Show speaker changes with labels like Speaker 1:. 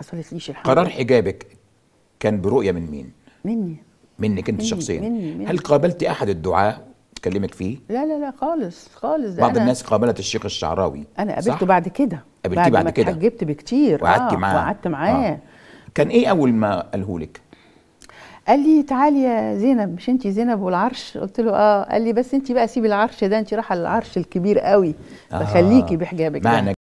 Speaker 1: حصلت ليش الحمد قرار
Speaker 2: حجابك كان برؤيه من مين؟ مني منك انت مني شخصيا مني مني هل قابلت احد الدعاء تكلمك فيه؟
Speaker 3: لا لا لا خالص خالص بعض أنا الناس
Speaker 2: قابلت الشيخ الشعراوي انا قابلته بعد كده قابلتيه بعد, بعد كده اتحجبت بكتير وقعدت آه معاه وقعدت
Speaker 4: معاه آه. كان ايه اول ما قاله لك؟
Speaker 5: قال لي تعالي يا زينب مش انت زينب والعرش قلت له اه قال لي بس انت بقى سيبي العرش ده انت رايحه للعرش الكبير قوي فخليكي
Speaker 6: آه. بحجابك معنى